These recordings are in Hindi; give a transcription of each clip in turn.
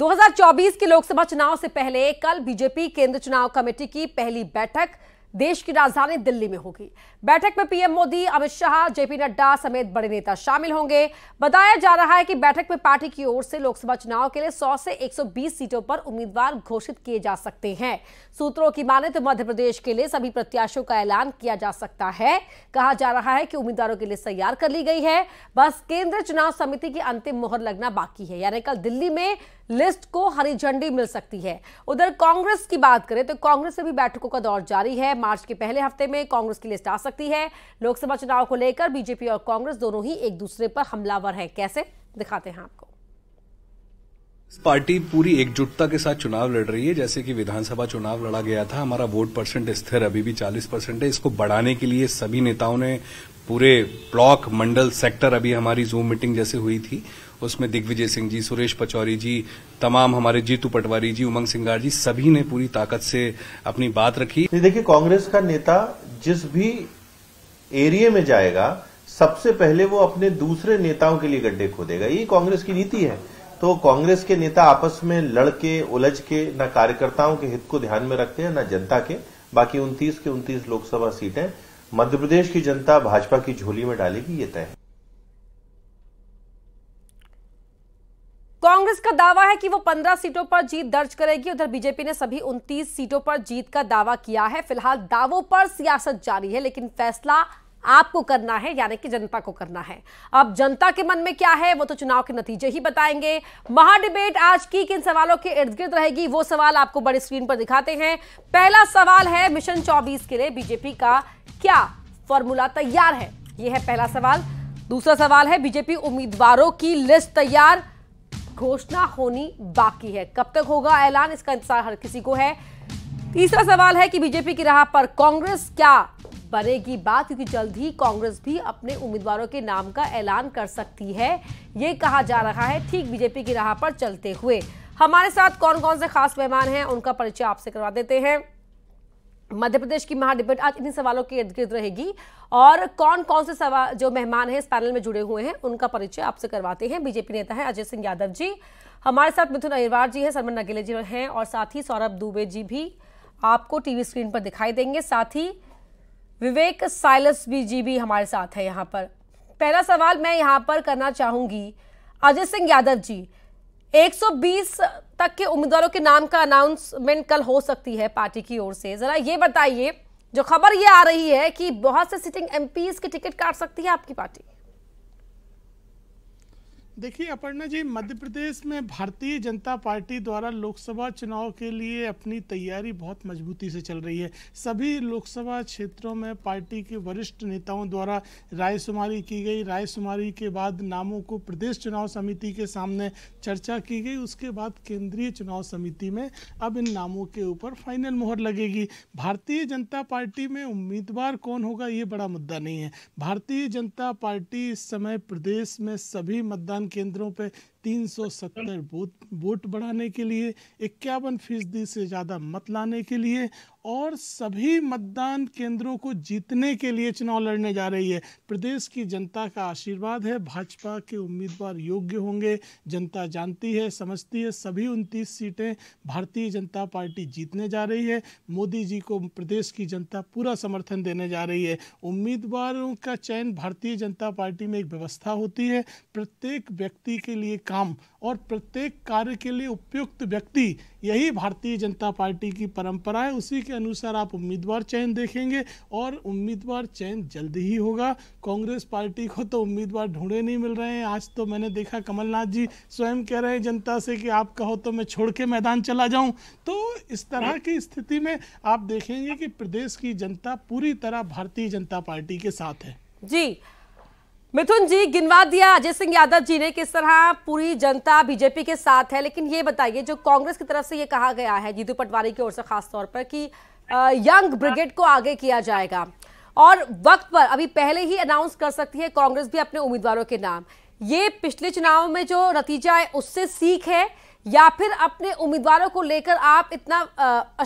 2024 के लोकसभा चुनाव से पहले कल बीजेपी केंद्र चुनाव कमेटी की पहली बैठक देश की राजधानी दिल्ली में होगी बैठक में पीएम मोदी अमित शाह जेपी नड्डा समेत बड़े नेता शामिल होंगे बताया जा रहा है कि बैठक में पार्टी की ओर से लोकसभा चुनाव के लिए 100 से 120 सीटों पर उम्मीदवार घोषित किए जा सकते हैं सूत्रों की माने तो मध्य प्रदेश के लिए सभी प्रत्याशियों का ऐलान किया जा सकता है कहा जा रहा है कि उम्मीदवारों के लिए तैयार कर ली गई है बस केंद्र चुनाव समिति की अंतिम मोहर लगना बाकी है यानी कल दिल्ली में लिस्ट को हरी झंडी मिल सकती है उधर कांग्रेस की बात करें तो कांग्रेस से भी बैठकों का दौर जारी है मार्च के पहले हफ्ते में कांग्रेस की लिस्ट आ सकती है लोकसभा चुनाव को लेकर बीजेपी और कांग्रेस दोनों ही एक दूसरे पर हमलावर है कैसे दिखाते हैं आपको पार्टी पूरी एकजुटता के साथ चुनाव लड़ रही है जैसे कि विधानसभा चुनाव लड़ा गया था हमारा वोट परसेंट स्थिर अभी भी 40 परसेंट है इसको बढ़ाने के लिए सभी नेताओं ने पूरे ब्लॉक मंडल सेक्टर अभी हमारी जूम मीटिंग जैसे हुई थी उसमें दिग्विजय सिंह जी सुरेश पचौरी जी तमाम हमारे जीतू पटवारी जी उमंग सिंगार जी सभी ने पूरी ताकत से अपनी बात रखी देखिए कांग्रेस का नेता जिस भी एरिए में जाएगा सबसे पहले वो अपने दूसरे नेताओं के लिए गड्ढे खोदेगा ये कांग्रेस की नीति है तो कांग्रेस के नेता आपस में लड़के उलझ के न कार्यकर्ताओं के हित को ध्यान में रखते हैं न जनता के बाकी 29 के 29 लोकसभा सीटें मध्यप्रदेश की जनता भाजपा की झोली में डालेगी ये तय है कांग्रेस का दावा है कि वो 15 सीटों पर जीत दर्ज करेगी उधर बीजेपी ने सभी 29 सीटों पर जीत का दावा किया है फिलहाल दावों पर सियासत जारी है लेकिन फैसला आपको करना है यानी कि जनता को करना है अब जनता के मन में क्या है वो तो चुनाव के नतीजे ही बताएंगे महाडिबेट आज की किन सवालों के इर्द गिर्द रहेगी वो सवाल आपको बड़ी स्क्रीन पर दिखाते हैं पहला सवाल है मिशन चौबीस के लिए बीजेपी का क्या फॉर्मूला तैयार है यह है पहला सवाल दूसरा सवाल है बीजेपी उम्मीदवारों की लिस्ट तैयार घोषणा होनी बाकी है कब तक होगा ऐलान इसका इंतजार हर किसी को है तीसरा सवाल है कि बीजेपी की राह पर कांग्रेस क्या बनेगी बात क्योंकि जल्द ही कांग्रेस भी अपने उम्मीदवारों के नाम का ऐलान कर सकती है ये कहा जा रहा है ठीक बीजेपी की राह पर चलते हुए हमारे साथ कौन कौन से खास मेहमान हैं उनका परिचय आपसे करवा देते हैं मध्य प्रदेश की महाडिबेट आज इन्हीं सवालों के इर्द गिर्द रहेगी और कौन कौन से सवाल जो मेहमान हैं इस पैनल में जुड़े हुए हैं उनका परिचय आपसे करवाते हैं बीजेपी नेता हैं अजय सिंह यादव जी हमारे साथ मिथुन अहिरवार जी हैं सरमन नगेले जी हैं और साथ ही सौरभ दुबे जी भी आपको टीवी स्क्रीन पर दिखाई देंगे साथ ही विवेक साइलस भी जी भी हमारे साथ हैं यहाँ पर पहला सवाल मैं यहाँ पर करना चाहूँगी अजय सिंह यादव जी तक के उम्मीदवारों के नाम का अनाउंसमेंट कल हो सकती है पार्टी की ओर से जरा ये बताइए जो खबर ये आ रही है कि बहुत से सिटिंग एमपीज की टिकट काट सकती है आपकी पार्टी देखिए अपर्णा जी मध्य प्रदेश में भारतीय जनता पार्टी द्वारा लोकसभा चुनाव के लिए अपनी तैयारी बहुत मजबूती से चल रही है सभी लोकसभा क्षेत्रों में पार्टी के वरिष्ठ नेताओं द्वारा रायशुमारी की गई रायशुमारी के बाद नामों को प्रदेश चुनाव समिति के सामने चर्चा की गई उसके बाद केंद्रीय चुनाव समिति में अब इन नामों के ऊपर फाइनल मोहर लगेगी भारतीय जनता पार्टी में उम्मीदवार कौन होगा ये बड़ा मुद्दा नहीं है भारतीय जनता पार्टी इस समय प्रदेश में सभी मतदान केंद्रों पे 370 बूथ वोट बढ़ाने के लिए इक्यावन फीसदी से ज़्यादा मत लाने के लिए और सभी मतदान केंद्रों को जीतने के लिए चुनाव लड़ने जा रही है प्रदेश की जनता का आशीर्वाद है भाजपा के उम्मीदवार योग्य होंगे जनता जानती है समझती है सभी उनतीस सीटें भारतीय जनता पार्टी जीतने जा रही है मोदी जी को प्रदेश की जनता पूरा समर्थन देने जा रही है उम्मीदवारों का चयन भारतीय जनता पार्टी में एक व्यवस्था होती है प्रत्येक व्यक्ति के लिए काम और प्रत्येक कार्य के लिए उपयुक्त व्यक्ति यही भारतीय जनता पार्टी की परंपरा है उसी के अनुसार आप उम्मीदवार चयन देखेंगे और उम्मीदवार चयन जल्द ही होगा कांग्रेस पार्टी को तो उम्मीदवार ढूंढे नहीं मिल रहे हैं आज तो मैंने देखा कमलनाथ जी स्वयं कह रहे हैं जनता से कि आप कहो तो मैं छोड़ के मैदान चला जाऊं तो इस तरह की स्थिति में आप देखेंगे कि प्रदेश की जनता पूरी तरह भारतीय जनता पार्टी के साथ है जी मिथुन जी गिनवा दिया अजय सिंह यादव जी ने किस तरह पूरी जनता बीजेपी के साथ है लेकिन ये बताइए जो कांग्रेस की तरफ से ये कहा गया है जीतू पटवारी की ओर से खास तौर पर कि यंग ब्रिगेड को आगे किया जाएगा और वक्त पर अभी पहले ही अनाउंस कर सकती है कांग्रेस भी अपने उम्मीदवारों के नाम ये पिछले चुनाव में जो नतीजा है उससे सीख है या फिर अपने उम्मीदवारों को लेकर आप इतना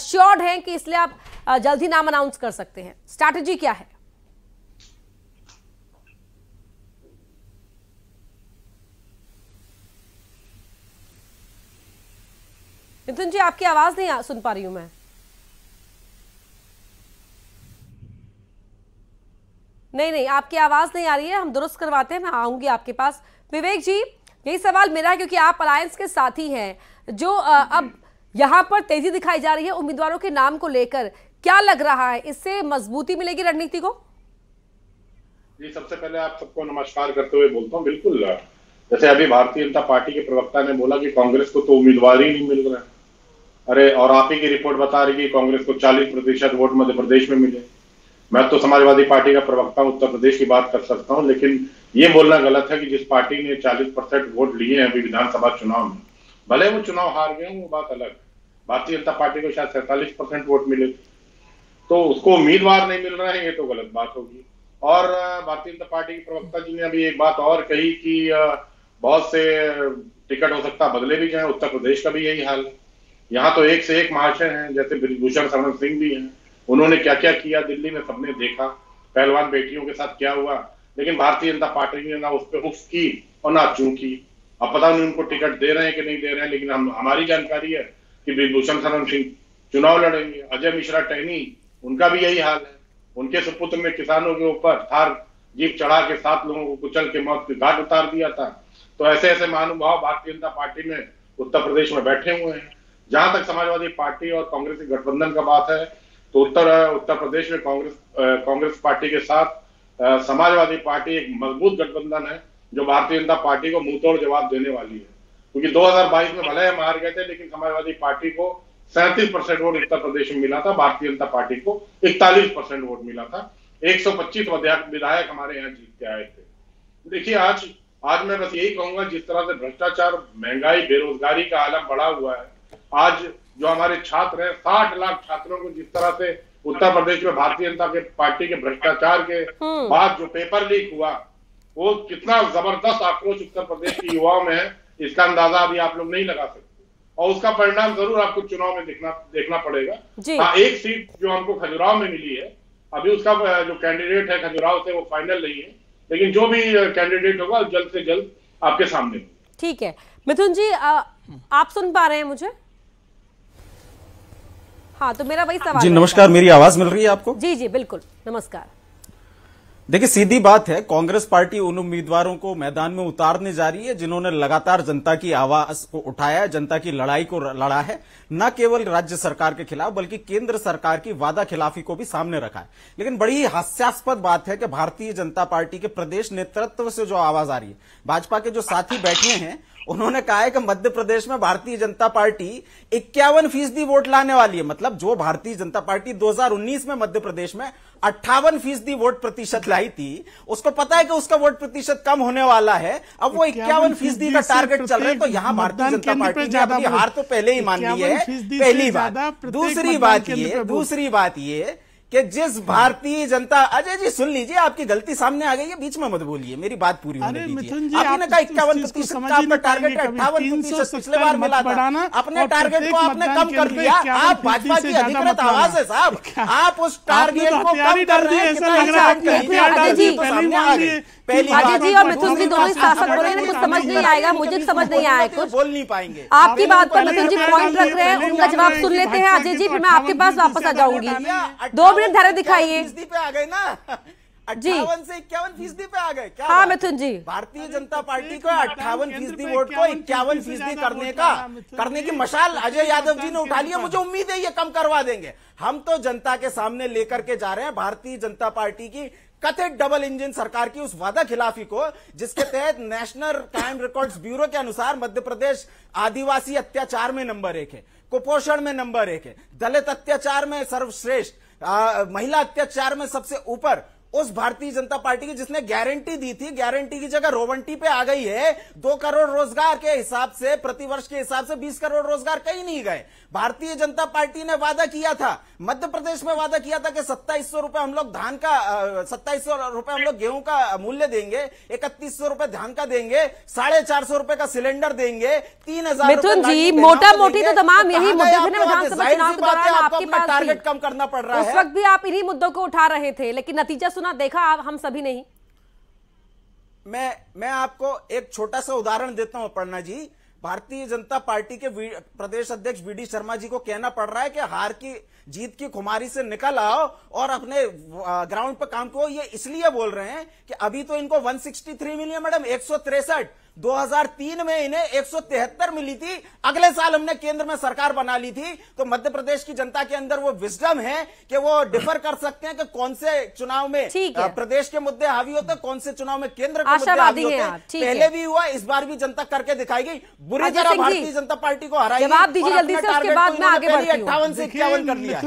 अश्योर्ड हैं कि इसलिए आप जल्द ही नाम अनाउंस कर सकते हैं स्ट्रैटेजी क्या है मिथुन जी आपकी आवाज नहीं सुन पा रही हूं मैं नहीं नहीं आपकी आवाज नहीं आ रही है हम दुरुस्त करवाते हैं मैं आऊंगी आपके पास विवेक जी यही सवाल मेरा है क्योंकि आप अलायंस के साथी हैं जो अब यहाँ पर तेजी दिखाई जा रही है उम्मीदवारों के नाम को लेकर क्या लग रहा है इससे मजबूती मिलेगी रणनीति को जी सबसे पहले आप सबको नमस्कार करते हुए बोलता हूँ बिल्कुल जैसे अभी भारतीय जनता पार्टी के प्रवक्ता ने बोला कि कांग्रेस को तो उम्मीदवार ही नहीं मिल रहा है अरे और आप ही की रिपोर्ट बता रही कि कांग्रेस को 40 प्रतिशत वोट मध्य प्रदेश में मिले मैं तो समाजवादी पार्टी का प्रवक्ता उत्तर प्रदेश की बात कर सकता हूँ लेकिन ये बोलना गलत है कि जिस पार्टी ने 40 परसेंट वोट लिए हैं अभी विधानसभा चुनाव में भले वो चुनाव हार गए वो बात अलग भारतीय जनता पार्टी को शायद सैतालीस परसेंट वोट मिले तो उसको उम्मीदवार नहीं मिल रहा है ये तो गलत बात होगी और भारतीय जनता पार्टी के प्रवक्ता जी ने अभी एक बात और कही कि बहुत से टिकट हो सकता बदले भी जाए उत्तर प्रदेश का भी यही हाल है यहाँ तो एक से एक महाशय हैं जैसे ब्रिजभूषण शरण सिंह भी हैं उन्होंने क्या क्या किया दिल्ली में सबने देखा पहलवान बेटियों के साथ क्या हुआ लेकिन भारतीय जनता पार्टी ने ना उस पर हुक्स की और ना चूकी अब पता नहीं उनको टिकट दे रहे हैं कि नहीं दे रहे हैं लेकिन हम हमारी जानकारी है कि ब्रिजभूषण शरण सिंह चुनाव लड़ेंगे अजय मिश्रा टहनी उनका भी यही हाल है उनके सुपुत्र में किसानों के ऊपर थार जीप चढ़ा के सात लोगों को कुचल के मौत के घाट उतार दिया था तो ऐसे ऐसे महानुभाव भारतीय जनता पार्टी में उत्तर प्रदेश में बैठे हुए हैं जहां तक समाजवादी पार्टी और कांग्रेस के गठबंधन का बात है तो उत्तर उत्तर प्रदेश में कांग्रेस कांग्रेस पार्टी के साथ समाजवादी पार्टी एक मजबूत गठबंधन है जो भारतीय जनता पार्टी को तोड़ जवाब देने वाली है क्योंकि 2022 में भले हम हार गए थे लेकिन समाजवादी पार्टी को सैंतीस परसेंट वोट उत्तर प्रदेश में मिला था भारतीय जनता पार्टी को इकतालीस परसेंट वोट मिला था पच्चीस विधायक हमारे यहाँ जीत के आए थे देखिए आज आज मैं बस यही कहूंगा जिस तरह से भ्रष्टाचार महंगाई बेरोजगारी का आलम बढ़ा हुआ है आज जो हमारे छात्र हैं साठ लाख छात्रों को जिस तरह से उत्तर प्रदेश में भारतीय जनता के पार्टी के भ्रष्टाचार के हम्म। बाद जो पेपर लीक हुआ वो कितना जबरदस्त आक्रोश उत्तर प्रदेश के युवाओं में है इसका अंदाजा अभी आप लोग नहीं लगा सकते और उसका परिणाम जरूर आपको चुनाव में देखना देखना पड़ेगा हाँ एक सीट जो हमको खजुराव में मिली है अभी उसका जो कैंडिडेट है खजुराव से वो फाइनल नहीं है लेकिन जो भी कैंडिडेट होगा जल्द से जल्द आपके सामने ठीक है मिथुन जी आ, आप सुन पा रहे हैं मुझे हाँ तो मेरा वही सवाल जी नमस्कार मेरी आवाज मिल रही है आपको जी जी बिल्कुल नमस्कार देखिए सीधी बात है कांग्रेस पार्टी उन उम्मीदवारों को मैदान में उतारने जा रही है जिन्होंने लगातार जनता की आवाज को उठाया है जनता की लड़ाई को लड़ा है न केवल राज्य सरकार के खिलाफ बल्कि केंद्र सरकार की वादा खिलाफी को भी सामने रखा है लेकिन बड़ी हास्यास्पद बात है कि भारतीय जनता पार्टी के प्रदेश नेतृत्व से जो आवाज आ रही है भाजपा के जो साथी बैठे हैं उन्होंने कहा है कि मध्य प्रदेश में भारतीय जनता पार्टी इक्यावन फीसदी वोट लाने वाली है मतलब जो भारतीय जनता पार्टी 2019 में मध्य प्रदेश में अट्ठावन फीसदी वोट प्रतिशत लाई थी उसको पता है कि उसका वोट प्रतिशत कम होने वाला है अब वो इक्यावन फीसदी का टारगेट चल रहा है तो यहाँ भारतीय जनता पार्टी ने अपनी हार तो पहले ही मान ली है पहली बात दूसरी बात ये दूसरी बात ये कि जिस भारतीय जनता अजय जी सुन लीजिए आपकी गलती सामने आ गई है बीच में मत बोलिए मेरी बात पूरी होने दीजिए आपने कहा इक्यावन प्रतिशत आपका टारगेट अट्ठावन प्रतिशत पिछले बार मिला था अपने टारगेट को आपने कम कर दिया आप भाजपा की अधिकृत आवाज है साहब आप उस टारगेट तो को कम कर रहे हैं अच्छा पहली जी और मिथुन जी दोनों शासक बोले ना कुछ समझ नहीं आएगा मुझे समझ नहीं आया कुछ बोल नहीं पाएंगे आपकी बात पर मिथुन जी पॉइंट रख रहे हैं उनका जवाब सुन लेते हैं अजय जी फिर मैं आपके पास वापस आ जाऊंगी दो मिनट धैर्य दिखाइए पे आ गए ना अट्ठावन से इक्यावन फीसदी पे आ गए क्या हाँ मिथुन जी भारतीय जनता तो पार्टी को तो अट्ठावन फीसदी वोट को इक्यावन फीसदी करने का करने की मशाल अजय यादव जी ने उठा लिया मुझे उम्मीद है ये कम करवा देंगे हम तो जनता के सामने लेकर के जा रहे हैं भारतीय जनता पार्टी की कथित डबल इंजन सरकार की उस वादा खिलाफी को जिसके तहत नेशनल क्राइम रिकॉर्ड ब्यूरो के अनुसार मध्य प्रदेश आदिवासी अत्याचार में नंबर एक है कुपोषण में नंबर एक है दलित अत्याचार में सर्वश्रेष्ठ आ, महिला अत्याचार में सबसे ऊपर उस भारतीय जनता पार्टी की जिसने गारंटी दी थी गारंटी की जगह रोवंटी पे आ गई है दो करोड़ रोजगार के हिसाब से प्रतिवर्ष के हिसाब से बीस करोड़ रोजगार कहीं नहीं गए भारतीय जनता पार्टी ने वादा किया था मध्य प्रदेश में वादा किया था कि सत्ताईस सौ रूपये हम लोग धान का सत्ताईस सौ रूपये हम लोग गेहूं का मूल्य देंगे इकतीस सौ रूपये धान का देंगे साढ़े चार सौ रूपये का सिलेंडर देंगे तीन हजार मिथुन जी मोटा मोटी तो तमाम यही मुद्दे आपके पास टारगेट कम करना पड़ रहा है उस वक्त भी आप इन्हीं मुद्दों को उठा रहे थे लेकिन नतीजा सुना देखा आप हम सभी नहीं मैं मैं आपको एक छोटा सा उदाहरण देता हूं अपर्णा जी भारतीय जनता पार्टी के प्रदेश अध्यक्ष वी डी शर्मा जी को कहना पड़ रहा है कि हार की जीत की खुमारी से निकल आओ और अपने ग्राउंड पर काम करो ये इसलिए बोल रहे हैं कि अभी तो इनको 163 मिली है मैडम एक 2003 में इन्हें एक मिली थी अगले साल हमने केंद्र में सरकार बना ली थी तो मध्य प्रदेश की जनता के अंदर वो विजडम है कि वो डिफर कर सकते हैं कि कौन से चुनाव में प्रदेश के मुद्दे हावी होते कौन से चुनाव में केंद्र के मुद्दे हावी होते पहले भी हुआ इस बार भी जनता करके दिखाई गई बुरी तरह भारतीय जनता पार्टी को हराइए जवाब दीजिए जल्दी से उसके बाद तो मैं आगे बढ़ती हूँ अट्ठावन से इक्यावन कर लिया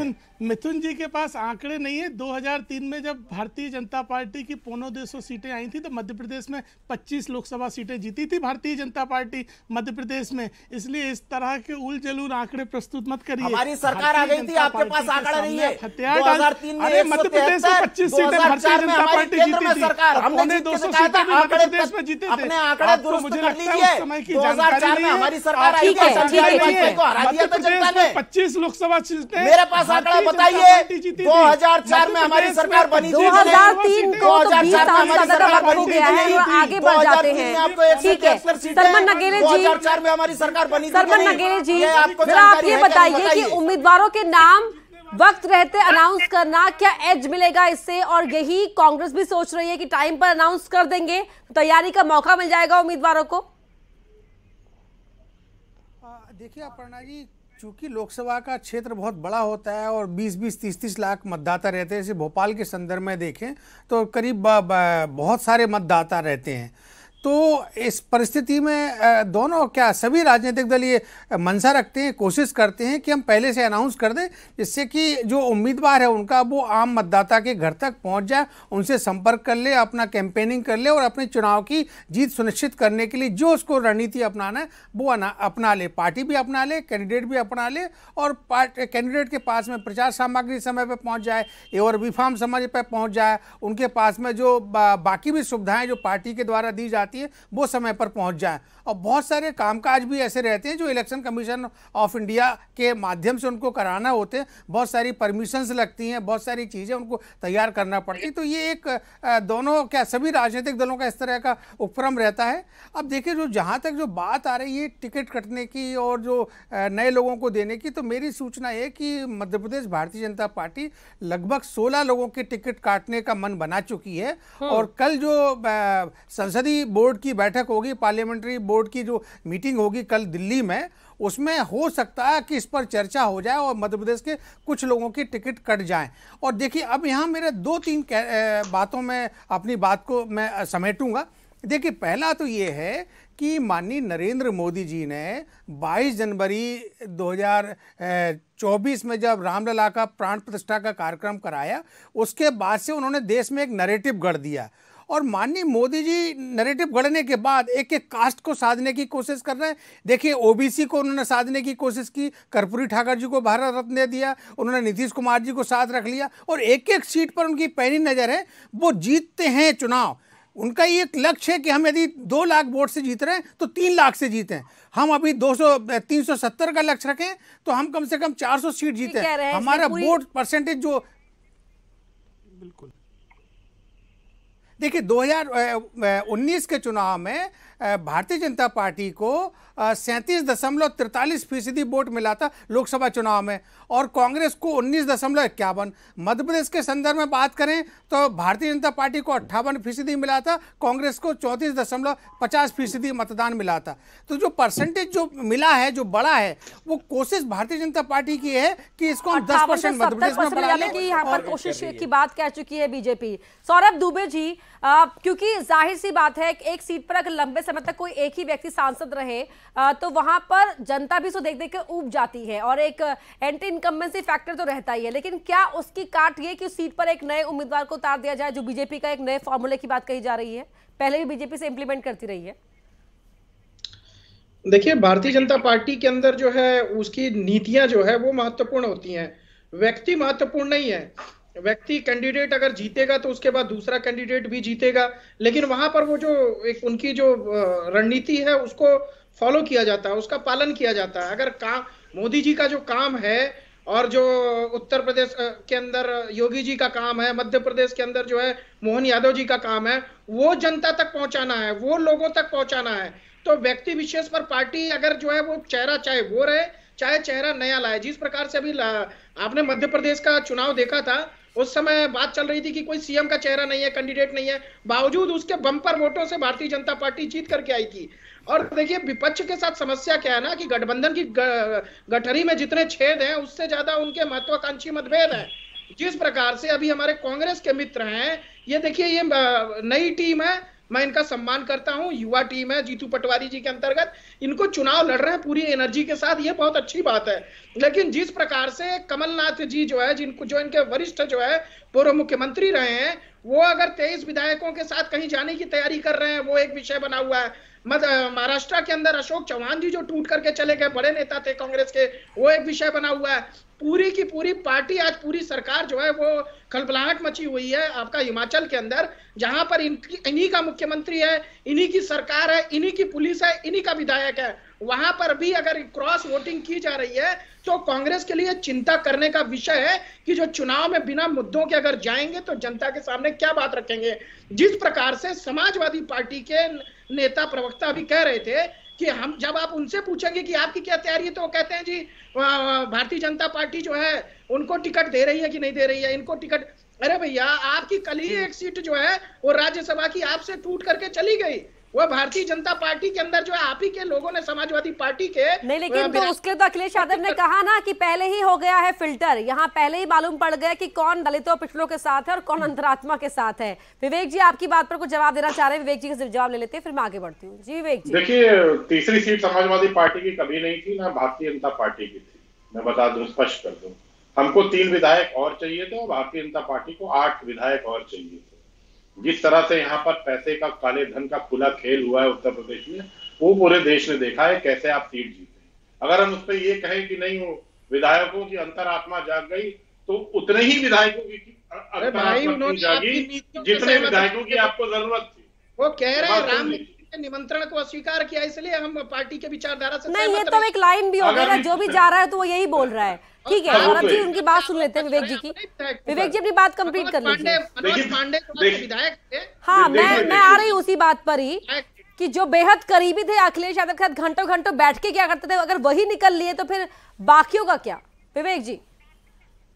मिथुन जी के पास आंकड़े नहीं है 2003 में जब भारतीय जनता पार्टी की पौनो दो सौ सीटें आई थी तो मध्य प्रदेश में 25 लोकसभा सीटें जीती थी भारतीय जनता पार्टी मध्य प्रदेश में इसलिए इस तरह के उल जलूल आंकड़े प्रस्तुत मत करिए हमारी सरकार आ गई थी आपके पास आंकड़ा नहीं है हथियार अरे मध्य प्रदेश में पच्चीस सीटें भारतीय जनता पार्टी जीती थी हमने दो सौ सीटें मध्य प्रदेश में जीते थे आपको मुझे लगता है उस समय की जानकारी पच्चीस लोकसभा सीटें मेरे पास आंकड़ा बताइए 2004 में हमारी सरकार बनी दो थी 2003 को 2004 में हमारी सरकार बनी थी आगे बढ़ जाते हैं ठीक है सरमन नगेले जी चार में हमारी सरकार बनी सरमन नगेले जी जरा आप ये बताइए कि उम्मीदवारों के नाम वक्त रहते अनाउंस करना क्या एज मिलेगा इससे और यही कांग्रेस भी सोच रही है कि टाइम पर अनाउंस कर देंगे तो तैयारी का मौका मिल जाएगा उम्मीदवारों को देखिए अपर्णा जी चूंकि लोकसभा का क्षेत्र बहुत बड़ा होता है और 20-20 30-30 लाख मतदाता रहते हैं जैसे भोपाल के संदर्भ में देखें तो करीब बहुत सारे मतदाता रहते हैं तो इस परिस्थिति में दोनों क्या सभी राजनीतिक दल ये मंशा रखते हैं कोशिश करते हैं कि हम पहले से अनाउंस कर दें जिससे कि जो उम्मीदवार है उनका वो आम मतदाता के घर तक पहुंच जाए उनसे संपर्क कर ले अपना कैंपेनिंग कर ले और अपने चुनाव की जीत सुनिश्चित करने के लिए जो उसको रणनीति अपनाना है वो अपना ले पार्टी भी अपना ले कैंडिडेट भी अपना ले और कैंडिडेट के पास में प्रचार सामग्री समय पर पहुँच जाए और बी फार्म समय पर पहुँच जाए उनके पास में जो बाकी भी सुविधाएँ जो पार्टी के द्वारा दी जाती आती है वो समय पर पहुंच जाए और बहुत सारे कामकाज भी ऐसे रहते हैं जो इलेक्शन कमीशन ऑफ इंडिया के माध्यम से उनको कराना होते हैं बहुत सारी परमिशंस लगती हैं बहुत सारी चीज़ें उनको तैयार करना पड़ती तो ये एक दोनों क्या सभी राजनीतिक दलों का इस तरह का उपक्रम रहता है अब देखिए जो जहाँ तक जो बात आ रही है टिकट कटने की और जो नए लोगों को देने की तो मेरी सूचना है कि मध्य प्रदेश भारतीय जनता पार्टी लगभग सोलह लोगों के टिकट काटने का मन बना चुकी है हाँ। और कल जो संसदीय बोर्ड की बैठक होगी पार्लियामेंट्री बोर्ड की जो मीटिंग होगी कल दिल्ली में उसमें हो सकता है कि इस पर चर्चा हो जाए और मध्य प्रदेश के कुछ लोगों की टिकट कट जाए और देखिए अब यहाँ मेरे दो तीन बातों में अपनी बात को मैं समेटूंगा देखिए पहला तो ये है कि माननीय नरेंद्र मोदी जी ने 22 जनवरी 2024 में जब रामलला का प्राण प्रतिष्ठा का कार्यक्रम कराया उसके बाद से उन्होंने देश में एक नरेटिव गढ़ दिया और माननीय मोदी जी नरेटिव गढ़ने के बाद एक एक कास्ट को साधने की कोशिश कर रहे हैं देखिए ओबीसी को उन्होंने साधने की कोशिश की कर्पूरी ठाकर जी को भारत रत्न दे दिया उन्होंने नीतीश कुमार जी को साथ रख लिया और एक एक सीट पर उनकी पैनी नज़र है वो जीतते हैं चुनाव उनका ये एक लक्ष्य है कि हम यदि दो लाख वोट से जीत रहे हैं तो तीन लाख से जीते हैं हम अभी दो सौ तीन सौ सत्तर का लक्ष्य रखें तो हम कम से कम चार सौ सीट हैं हमारा वोट परसेंटेज जो बिल्कुल देखिए 2019 के चुनाव में भारतीय जनता पार्टी को सैंतीस दशमलव तिरतालीस फीसदी वोट मिला था लोकसभा चुनाव में और कांग्रेस को उन्नीस दशमलव इक्यावन मध्य प्रदेश के संदर्भ में बात करें तो भारतीय जनता पार्टी को अट्ठावन फीसदी मिला था कांग्रेस को चौंतीस दशमलव पचास फीसदी मतदान मिला था तो जो परसेंटेज जो मिला है जो बड़ा है वो कोशिश भारतीय जनता पार्टी की है कि इसको हम दस परसेंट मध्य प्रदेश में यहाँ पर कोशिश की बात कह चुकी है बीजेपी सौरभ दुबे जी क्योंकि जाहिर सी बात है एक सीट पर अगर लंबे समय तक कोई एक ही व्यक्ति सांसद रहे तो वहां पर जनता भी सो देख देख के उब जाती है और एक एंटी इनकम्बेंसी फैक्टर तो रहता ही है लेकिन क्या उसकी काट ये कि सीट पर एक नए उम्मीदवार को उतार दिया जाए जो बीजेपी का एक नए फॉर्मूले की बात कही जा रही है पहले भी बीजेपी से इम्प्लीमेंट करती रही है देखिए भारतीय जनता पार्टी के अंदर जो है उसकी नीतियां जो है वो महत्वपूर्ण होती हैं व्यक्ति महत्वपूर्ण नहीं है व्यक्ति कैंडिडेट अगर जीतेगा तो उसके बाद दूसरा कैंडिडेट भी जीतेगा लेकिन वहां पर वो जो एक उनकी जो रणनीति है उसको फॉलो किया जाता है उसका पालन किया जाता है अगर काम मोदी जी का जो काम है और जो उत्तर प्रदेश के अंदर योगी जी का काम है मध्य प्रदेश के अंदर जो है मोहन यादव जी का काम है वो जनता तक पहुंचाना है वो लोगों तक पहुंचाना है तो व्यक्ति विशेष पर पार्टी अगर जो है वो चेहरा चाहे वो रहे चाहे चेहरा नया लाए जिस प्रकार से अभी आपने मध्य प्रदेश का चुनाव देखा था उस समय बात चल रही थी कि कोई सीएम का चेहरा नहीं है कैंडिडेट नहीं है बावजूद उसके बंपर वोटों से भारतीय जनता पार्टी जीत करके आई थी और देखिए विपक्ष के साथ समस्या क्या है ना कि गठबंधन की गठरी में जितने छेद हैं उससे ज्यादा उनके महत्वाकांक्षी मतभेद हैं जिस प्रकार से अभी हमारे कांग्रेस के मित्र हैं ये देखिए ये नई टीम है मैं इनका सम्मान करता हूँ युवा टीम है जीतू पटवारी जी के अंतर्गत इनको चुनाव लड़ रहे हैं पूरी एनर्जी के साथ ये बहुत अच्छी बात है लेकिन जिस प्रकार से कमलनाथ जी जो है जिनको जो इनके वरिष्ठ जो है पूर्व मुख्यमंत्री रहे हैं वो अगर तेईस विधायकों के साथ कहीं जाने की तैयारी कर रहे हैं वो एक विषय बना हुआ है मत महाराष्ट्र के अंदर अशोक चौहान जी जो टूट करके चले गए बड़े नेता थे कांग्रेस के वो एक विषय बना हुआ है पूरी की पूरी पार्टी आज पूरी सरकार जो है वो खलबलाहट मची हुई है आपका हिमाचल के अंदर जहां पर इनकी इन्हीं का मुख्यमंत्री है इन्हीं की सरकार है इन्हीं की पुलिस है इन्हीं का विधायक है वहां पर भी अगर क्रॉस वोटिंग की जा रही है तो कांग्रेस के लिए चिंता करने का विषय है कि जो चुनाव में बिना मुद्दों के अगर जाएंगे तो जनता के सामने क्या बात रखेंगे जिस प्रकार से समाजवादी पार्टी के नेता प्रवक्ता भी कह रहे थे कि हम जब आप उनसे पूछेंगे कि आपकी क्या तैयारी है तो वो कहते हैं जी भारतीय जनता पार्टी जो है उनको टिकट दे रही है कि नहीं दे रही है इनको टिकट अरे भैया आपकी कल ही एक सीट जो है वो राज्यसभा की आपसे टूट करके चली गई वह भारतीय जनता पार्टी के अंदर जो है आप ही के लोगों ने समाजवादी पार्टी के नहीं लेकिन तो उसके तो अखिलेश यादव ने कहा ना कि पहले ही हो गया है फिल्टर यहाँ पहले ही मालूम पड़ गया कि कौन दलितों पिछड़ों के साथ है और कौन अंतरात्मा के साथ है विवेक जी आपकी बात पर कुछ जवाब देना चाह रहे हैं विवेक जी का जवाब ले लेते हैं फिर मैं आगे बढ़ती हूँ जी विवेक जी देखिए तीसरी सीट समाजवादी पार्टी की कभी नहीं थी ना भारतीय जनता पार्टी की थी मैं बता दू स्पष्ट कर दू हमको तीन विधायक और चाहिए थे और भारतीय जनता पार्टी को आठ विधायक और चाहिए थे जिस तरह से यहाँ पर पैसे का काले धन का खुला खेल हुआ है उत्तर प्रदेश में वो पूरे देश ने देखा है कैसे आप सीट जीते अगर हम उस पर ये कहें कि नहीं हो विधायकों की अंतर आत्मा जाग गई तो उतने ही विधायकों की अंतरात्मा जागी जितने मतलब विधायकों की आपको जरूरत थी वो कह रहे हैं राम निमंत्रण को अस्वीकार किया इसलिए हम पार्टी के विचारधारा से नहीं ये मतलब तो एक लाइन भी हो गया जो भी जा रहा है तो वो यही बोल रहा है ठीक है अब जी उनकी बात सुन लेते हैं विवेक जी की विवेक जी अपनी बात कंप्लीट मतलब कर लीजिए मतलब हाँ मैं मैं आ रही उसी बात पर ही कि जो बेहद करीबी थे अखिलेश यादव के साथ घंटों घंटों बैठ के क्या करते थे अगर वही निकल लिए तो फिर बाकियों का क्या विवेक जी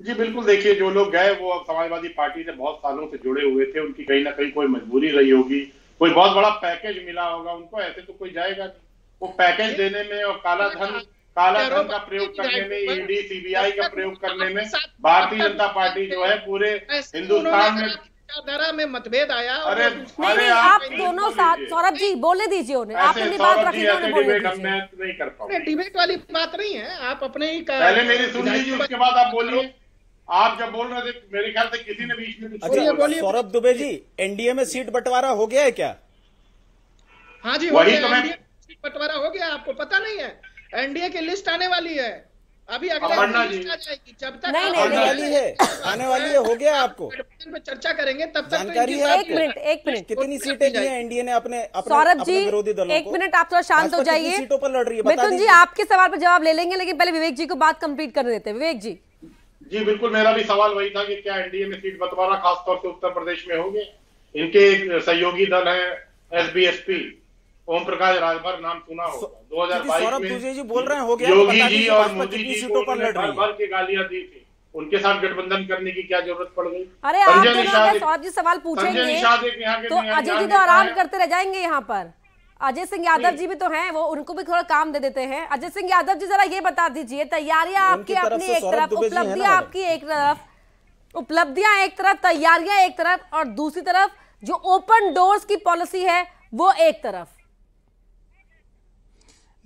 जी बिल्कुल देखिए जो लोग गए वो समाजवादी पार्टी से बहुत सालों से जुड़े हुए थे उनकी कहीं ना कहीं कोई मजबूरी रही होगी कोई बहुत बड़ा पैकेज मिला होगा उनको ऐसे तो कोई जाएगा वो पैकेज देने में और काला धन काला धन का प्रयोग e करने में ईडी सीबीआई का प्रयोग करने में भारतीय जनता पार्टी जो है पूरे हिंदुस्तान में धारा में मतभेद आया अरे अरे आप दोनों साथ सौरभ जी बोले दीजिए उन्हें आप अपनी बात रखिए उन्हें बोलने नहीं कर पाऊंगा डिबेट वाली बात नहीं है आप अपने ही पहले मेरी सुन लीजिए उसके बाद आप बोलिए आप जब बोल रहे थे मेरे ख्याल से किसी ने बीच में अच्छा सौरभ दुबे जी एनडीए में सीट बंटवारा हो गया है क्या हाँ जी वही तो सीट बंटवारा हो गया आपको पता नहीं है एनडीए की लिस्ट आने वाली है अभी अगले आ जाएगी जब तक नहीं, नहीं, नहीं, वाली है आने वाली है हो गया आपको पे चर्चा करेंगे तब तक तो एक मिनट एक मिनट कितनी सीटें दी है एनडीए ने अपने सौरभ जी विरोधी दलों एक मिनट आप थोड़ा शांत हो जाइए सीटों पर लड़ रही है मिथुन जी आपके सवाल पर जवाब ले लेंगे लेकिन पहले विवेक जी को बात कंप्लीट कर देते हैं विवेक जी जी बिल्कुल मेरा भी सवाल वही था कि क्या एनडीए में सीट बंटवारा खासतौर से उत्तर प्रदेश में होंगे इनके एक सहयोगी दल है एस ओम प्रकाश राजभर नाम सुना होगा दो हजार बाईस में जी बोल रहे हैं हो गया तो योगी जी और मोदी जी सीटों पर लड़ रही की गालियां दी थी उनके साथ गठबंधन करने की क्या जरूरत पड़ गई अरे आप और तो जी सवाल पूछेंगे तो अजय जी तो आराम करते रह जाएंगे यहाँ पर अजय सिंह यादव जी भी तो हैं वो उनको भी थोड़ा काम दे देते हैं अजय सिंह यादव जी जरा ये बता दीजिए तैयारियां आपकी अपनी एक तरफ उपलब्धियां आपकी एक तरफ उपलब्धियां एक तरफ तैयारियां एक तरफ और दूसरी तरफ जो ओपन डोर्स की पॉलिसी है वो एक तरफ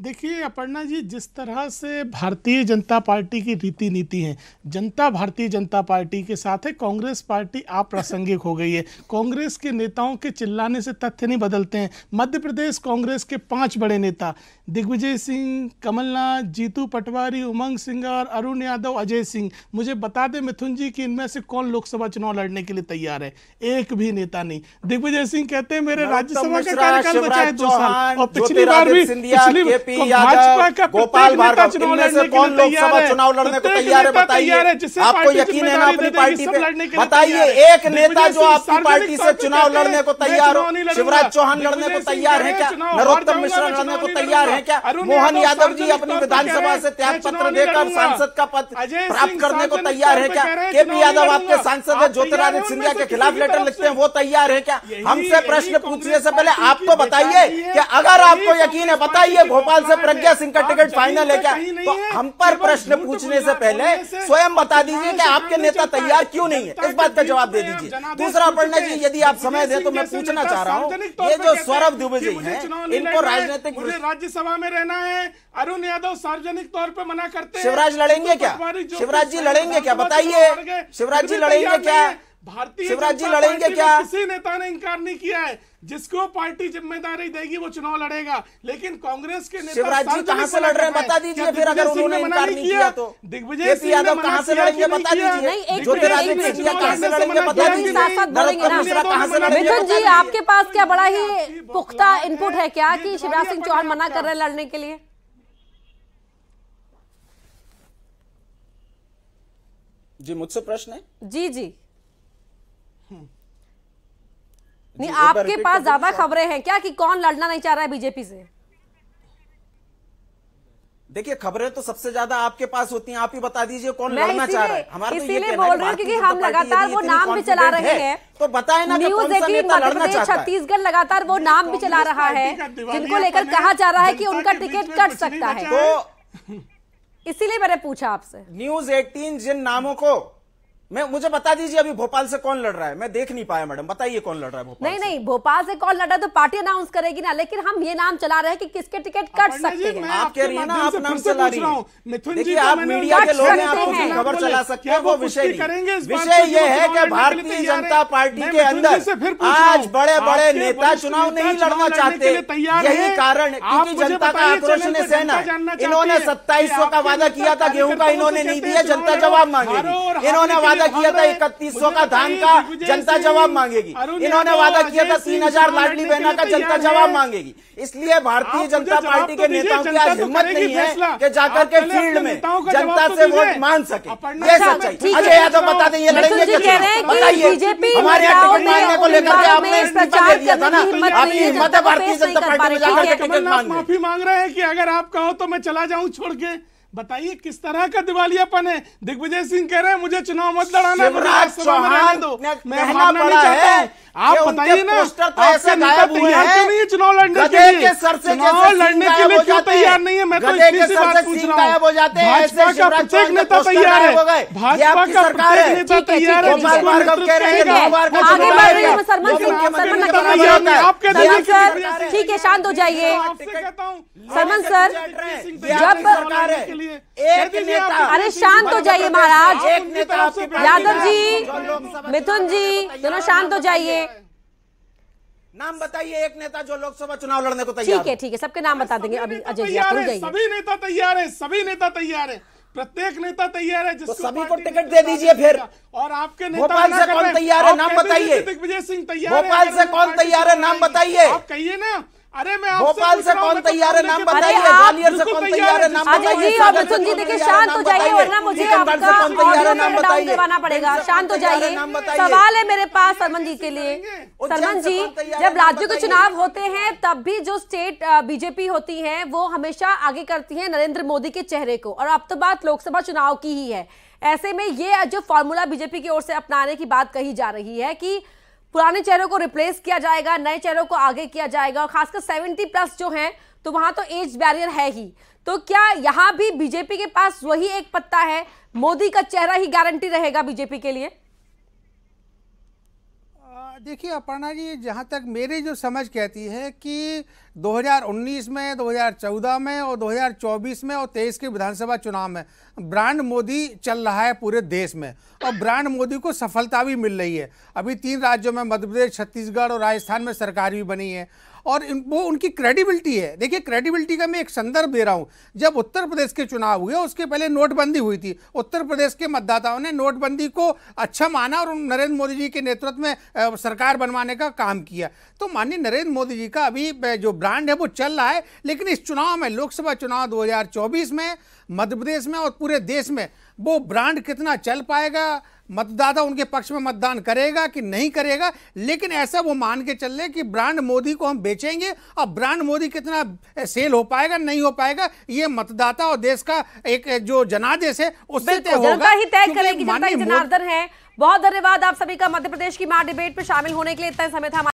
देखिए अपर्णा जी जिस तरह से भारतीय जनता पार्टी की रीति नीति है जनता भारतीय जनता पार्टी के साथ है कांग्रेस पार्टी अप्रासंगिक हो गई है कांग्रेस के नेताओं के चिल्लाने से तथ्य नहीं बदलते हैं मध्य प्रदेश कांग्रेस के पांच बड़े नेता दिग्विजय सिंह कमलनाथ जीतू पटवारी उमंग सिंगार अरुण यादव अजय सिंह मुझे बता दें मिथुन जी कि इनमें से कौन लोकसभा चुनाव लड़ने के लिए तैयार है एक भी नेता नहीं दिग्विजय सिंह कहते हैं मेरे राज्यसभा का कार्यकाल बचा है दो साल और पिछली बार भी पिछली भाजपा का गोपाल नेता चुनाव लड़ने के लिए तैयार है चुनाव लड़ने को तैयार है तैयार है जिससे आपको यकीन है ना अपनी पार्टी पे बताइए एक नेता जो आपकी पार्टी से चुनाव लड़ने को तैयार हो शिवराज चौहान लड़ने को तैयार है क्या नरोत्तम मिश्रा लड़ने को तैयार है है क्या मोहन यादव जी अपनी विधानसभा से त्याग पत्र देकर सांसद का पद प्राप्त करने को तैयार है क्या के पी यादव आपके सांसद है तो ज्योतिरादित्य सिंधिया के खिलाफ लेटर लिखते हैं वो तैयार है क्या हमसे प्रश्न तो तो पूछने से पहले आप तो बताइए कि अगर आपको यकीन है बताइए भोपाल से प्रज्ञा सिंह का टिकट फाइनल है क्या तो हम पर प्रश्न पूछने से पहले स्वयं बता दीजिए कि आपके नेता तैयार क्यों नहीं है इस बात का जवाब दे दीजिए दूसरा पढ़ना जी यदि आप समय दे तो मैं पूछना चाह रहा हूँ ये जो सौरभ दुबे जी है इनको राजनीतिक राज्यसभा सभा में रहना है अरुण यादव सार्वजनिक तौर पर मना करते हैं शिवराज लड़ेंगे तो क्या शिवराज जी लड़ेंगे क्या बताइए शिवराज जी लड़ेंगे क्या भारतीय जनता जी लड़ेंगे क्या किसी नेता ने इंकार नहीं किया है जिसको पार्टी जिम्मेदारी देगी वो चुनाव लड़ेगा लेकिन कांग्रेस के नेता शिवराज जी कहां से लड़ रहे हैं बता दीजिए फिर अगर उन्होंने इंकार नहीं किया तो दिग्विजय सिंह यादव कहां से लड़ेंगे बता दीजिए ज्योतिरादित्य सिंधिया कहां से लड़ेंगे बता दीजिए नरोत्तम मिश्रा कहां से लड़ेंगे मिथुन जी आपके पास क्या बड़ा ही पुख्ता इनपुट है क्या कि शिवराज सिंह चौहान मना कर रहे हैं लड़ने के लिए जी मुझसे प्रश्न है जी जी नहीं आपके पास ज्यादा खबरें हैं क्या कि कौन लड़ना नहीं चाह रहा है बीजेपी से देखिए खबरें तो सबसे ज्यादा आपके पास होती हैं आप ही बता दीजिए कौन लड़ना चाह रहा है हमारे तो ये बोल रहे हैं क्योंकि हम लगातार वो नाम भी चला रहे हैं तो बताए ना न्यूज है कि छत्तीसगढ़ लगातार वो नाम भी चला रहा है जिनको लेकर कहा जा रहा है कि उनका टिकट कट सकता है तो इसीलिए मैंने पूछा आपसे न्यूज एटीन जिन नामों को मैं मुझे बता दीजिए अभी भोपाल से कौन लड़ रहा है मैं देख नहीं पाया मैडम बताइए कौन लड़ रहा है भोपाल नहीं से? नहीं भोपाल से कौन लड़ रहा है तो पार्टी अनाउंस करेगी ना लेकिन हम ये नाम चला रहे हैं कि किसके टिकट कट सकते हैं आप कह रही है ना आप नाम चला रही है देखिए तो आप मीडिया के लोग खबर चला सकते हैं वो विषय विषय ये है की भारतीय जनता पार्टी के अंदर आज बड़े बड़े नेता चुनाव नहीं लड़ना चाहते यही कारण क्योंकि जनता का आक्रोश ने सहना इन्होंने सत्ताईस का वादा किया था गेहूं का इन्होंने नहीं दिया जनता जवाब मांगे इन्होंने वादा किया था इकतीस सौ का धान तो का जनता जवाब मांगेगी इन्होंने वादा किया था तीन हजार लाडली बहना का जनता जवाब मांगेगी इसलिए भारतीय जनता पार्टी के नेताओं की आज हिम्मत नहीं है कि जाकर के फील्ड में जनता से वोट मांग सके ये सच्चाई अजय यादव बता दें ये लड़ेंगे बताइए हमारे यहाँ टिकट मांगने को लेकर के आपने इस्तीफा दे दिया था ना आपकी हिम्मत है भारतीय जनता पार्टी में जाकर के टिकट मांग माफी मांग रहे हैं कि अगर आप कहो तो मैं चला जाऊँ छोड़ के बताइए किस तरह का दिवालियापन है दिग्विजय सिंह कह रहे हैं मुझे चुनाव मत लड़ाना मुझे राज्यसभा में रहने दो मैं हारना नहीं चाहता हूँ आप बताइए ना तो आपके नेता तैयार क्यों नहीं चुनाव लड़ने के लिए चुनाव लड़ने के लिए क्यों तैयार नहीं है मैं तो इतनी सी बात पूछ रहा हूँ भाजपा का प्रत्येक नेता तैयार है भाजपा का प्रत्येक नेता तैयार है आपके ठीक है शांत हो जाइए सरमन सर जब एक नेता अरे शांत हो जाइए महाराज एक नेता यादव जी मिथुन जी दोनों शांत हो जाइए नाम बताइए एक नेता जो लोकसभा चुनाव लड़ने को तैयार ठीक है ठीक है सबके नाम बता देंगे अभी अजय जी आप सभी नेता तैयार है सभी नेता तैयार है प्रत्येक नेता तैयार है जिसको तो सभी को टिकट दे दीजिए फिर और आपके नेता भोपाल से कौन तैयार है नाम बताइए दिग्विजय सिंह तैयार भोपाल से कौन तैयार है नाम बताइए आप कहिए ना अरे मैं भोपाल से तो कौन तैयार है नाम बताइए ग्वालियर से कौन तैयार है नाम बताइए और मिथुन जी देखिए शांत हो जाइए वरना मुझे आपका ऑडियो में डाउन करवाना पड़ेगा शांत हो जाइए सवाल है मेरे पास सरमन जी के लिए सरमन जी जब राज्य के चुनाव होते हैं तब भी जो स्टेट बीजेपी होती है वो हमेशा आगे करती है नरेंद्र मोदी के चेहरे को और अब तो बात लोकसभा चुनाव की ही है ऐसे में ये जो फॉर्मूला बीजेपी की ओर से अपनाने की बात कही जा रही है कि पुराने चेहरों को रिप्लेस किया जाएगा नए चेहरों को आगे किया जाएगा और खासकर सेवेंटी प्लस जो हैं तो वहां तो एज बैरियर है ही तो क्या यहाँ भी बीजेपी के पास वही एक पत्ता है मोदी का चेहरा ही गारंटी रहेगा बीजेपी के लिए देखिए अपर्णा जी जहाँ तक मेरी जो समझ कहती है कि 2019 में 2014 में और 2024 में और 23 के विधानसभा चुनाव में ब्रांड मोदी चल रहा है पूरे देश में और ब्रांड मोदी को सफलता भी मिल रही है अभी तीन राज्यों में मध्य प्रदेश छत्तीसगढ़ और राजस्थान में सरकार भी बनी है और इन वो उनकी क्रेडिबिलिटी है देखिए क्रेडिबिलिटी का मैं एक संदर्भ दे रहा हूँ जब उत्तर प्रदेश के चुनाव हुए उसके पहले नोटबंदी हुई थी उत्तर प्रदेश के मतदाताओं ने नोटबंदी को अच्छा माना और नरेंद्र मोदी जी के नेतृत्व में सरकार बनवाने का काम किया तो माननीय नरेंद्र मोदी जी का अभी जो ब्रांड ब्रांड है वो चल रहा है लेकिन इस चुनाव में लोकसभा चुनाव 2024 में मध्य प्रदेश में और पूरे देश में वो ब्रांड कितना चल पाएगा मतदाता उनके पक्ष में मतदान करेगा कि नहीं करेगा लेकिन ऐसा वो मान के चल रहे कि ब्रांड मोदी को हम बेचेंगे और ब्रांड मोदी कितना सेल हो पाएगा नहीं हो पाएगा ये मतदाता और देश का एक जो जनादेश है उससे तय होगा ही तय करेगी जनार्दन है बहुत धन्यवाद आप सभी का मध्य प्रदेश की मां डिबेट में शामिल होने के लिए इतना समय था